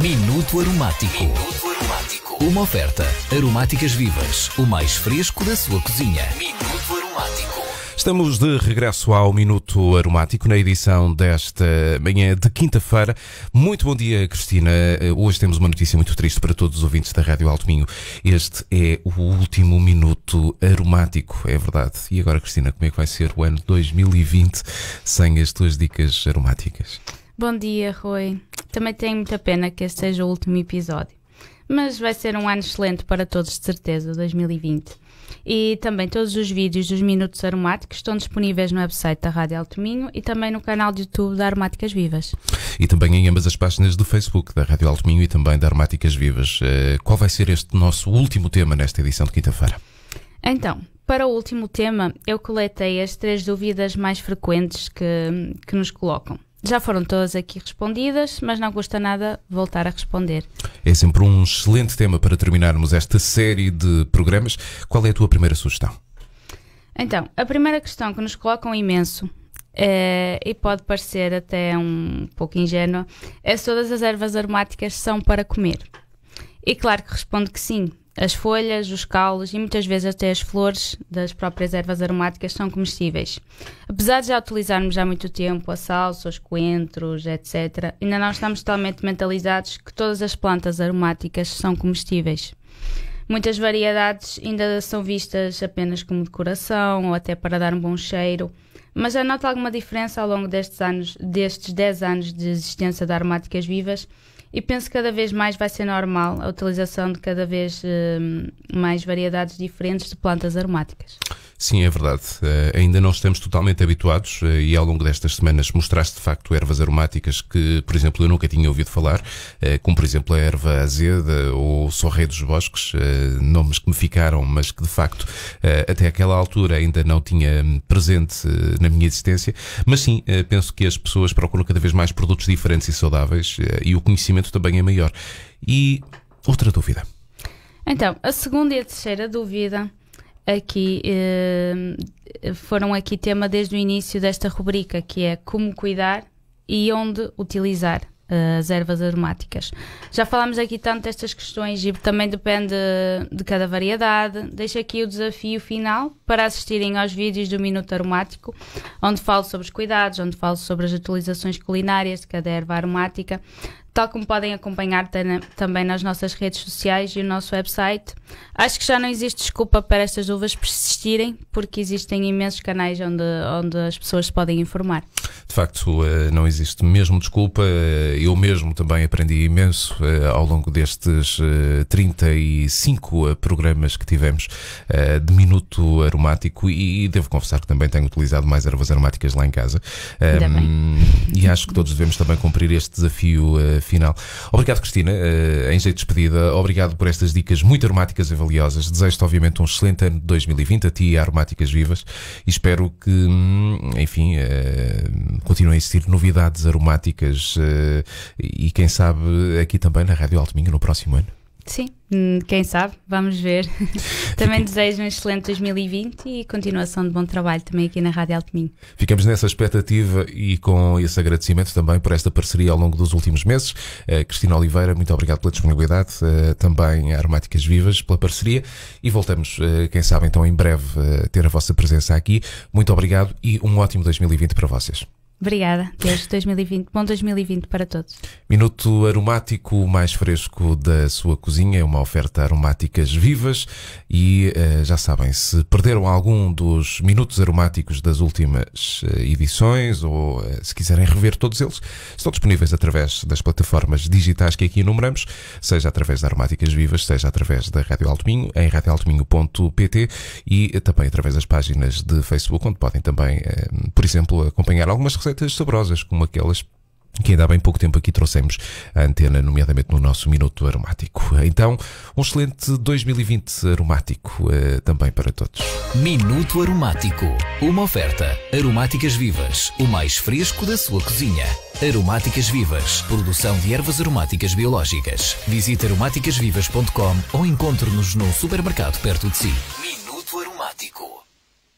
Minuto aromático. Minuto aromático. Uma oferta. Aromáticas vivas. O mais fresco da sua cozinha. Minuto aromático. Estamos de regresso ao Minuto Aromático na edição desta manhã de quinta-feira. Muito bom dia, Cristina. Eh, hoje temos uma notícia muito triste para todos os ouvintes da Rádio Alto Minho. Este é o último Minuto Aromático, é verdade. E agora, Cristina, como é que vai ser o ano 2020 sem as tuas dicas aromáticas? Bom dia, Rui. Também tenho muita pena que este seja o último episódio. Mas vai ser um ano excelente para todos, de certeza, 2020. E também todos os vídeos dos Minutos Aromáticos estão disponíveis no website da Rádio Alto Minho e também no canal de YouTube da Aromáticas Vivas. E também em ambas as páginas do Facebook da Rádio Alto Minho e também da Aromáticas Vivas. Eh, qual vai ser este nosso último tema nesta edição de quinta-feira? Então, para o último tema, eu coletei as três dúvidas mais frequentes que, que nos colocam já foram todas aqui respondidas, mas não custa nada voltar a responder. É sempre um excelente tema para terminarmos esta série de programas. Qual é a tua primeira sugestão? Então, a primeira questão que nos colocam imenso é, e pode parecer até um pouco ingênua é se todas as ervas aromáticas são para comer. E claro que respondo que sim, as folhas, os caules e muitas vezes até as flores das próprias ervas aromáticas são comestíveis. Apesar de já utilizarmos há muito tempo a salsa, os coentros, etc., ainda não estamos totalmente mentalizados que todas as plantas aromáticas são comestíveis. Muitas variedades ainda são vistas apenas como decoração ou até para dar um bom cheiro, mas já nota alguma diferença ao longo destes anos, destes 10 anos de existência de aromáticas vivas e penso que cada vez mais vai ser normal a utilização de cada vez hum, mais variedades diferentes de plantas aromáticas. Sim, é verdade. Uh, ainda não estamos totalmente habituados uh, e ao longo destas semanas mostraste de facto ervas aromáticas que, por exemplo, eu nunca tinha ouvido falar, uh, como por exemplo a erva azeda ou sorrei dos bosques, nomes que me ficaram, mas que de facto até aquela altura ainda não tinha hum, presente na minha existência. Mas sim, penso que as pessoas procuram cada vez mais produtos diferentes e saudáveis e o conhecimento também é maior. E outra dúvida. Então, a segunda e a terceira dúvida aqui eh, foram aqui tema desde o início desta rubrica, que é como cuidar e onde utilizar eh, as ervas aromáticas. Já falámos aqui tanto destas questões e também depende de cada variedade. Deixo aqui o desafio final para assistirem aos vídeos do Minuto Aromático, onde falo sobre os cuidados, onde falo sobre as utilizações culinárias de cada erva aromática tal como podem acompanhar também nas nossas redes sociais e o nosso website. Acho que já não existe desculpa para estas dúvidas persistirem, porque existem imensos canais onde, onde as pessoas podem informar. De facto, eh, não existe mesmo desculpa. Eh, eu mesmo também aprendi imenso eh, ao longo destes 35 programas que tivemos de minuto aromático e devo confessar que também tenho utilizado mais ervas aromáticas lá em casa. Um, e acho que todos devemos também cumprir este desafio final. Obrigado, Cristina, em jeito de despedida. Obrigado por estas dicas muito aromáticas e valiosas. Desejo-te, obviamente, um excelente ano de 2020 a ti e a Aromáticas Vivas e espero que, hum, enfim continuam a existir novidades aromáticas eh, e quem sabe aqui também na Rádio Alto Minho no próximo ano. Sim, hum, quem sabe, vamos ver. também Fique... desejo um excelente 2020 e continuação de bom trabalho também aqui na Rádio Altominho. Ficamos nessa expectativa e com esse agradecimento também por esta parceria ao longo dos últimos meses. Uh, Cristina Oliveira, muito obrigado pela disponibilidade, uh, também a Aromáticas Vivas pela parceria e voltamos, uh, quem sabe então em breve, ter a vossa presença aqui. Muito obrigado e um ótimo 2020 para vocês. Obrigada. Deus 2020. Bom 2020 para todos. Minuto aromático mais fresco da sua cozinha. É uma oferta aromáticas vivas. E eh, já sabem, se perderam algum dos minutos aromáticos das últimas eh, edições ou eh, se quiserem rever todos eles, estão disponíveis através das plataformas digitais que aqui enumeramos, seja através da Aromáticas Vivas, seja através da Rádio Minho, em radioaltominho.pt e também através das páginas de Facebook, onde podem também, por exemplo, acompanhar algumas receitas receitas saborosas, como aquelas que ainda há bem pouco tempo aqui trouxemos a antena, nomeadamente no nosso Minuto Aromático. Então, um excelente 2020 aromático eh, também para todos. Minuto Aromático. Uma oferta. Aromáticas Vivas. O mais fresco da sua cozinha. Aromáticas Vivas. Produção de ervas aromáticas biológicas. Visite aromáticasvivas.com ou encontre-nos num supermercado perto de si. Minuto Aromático.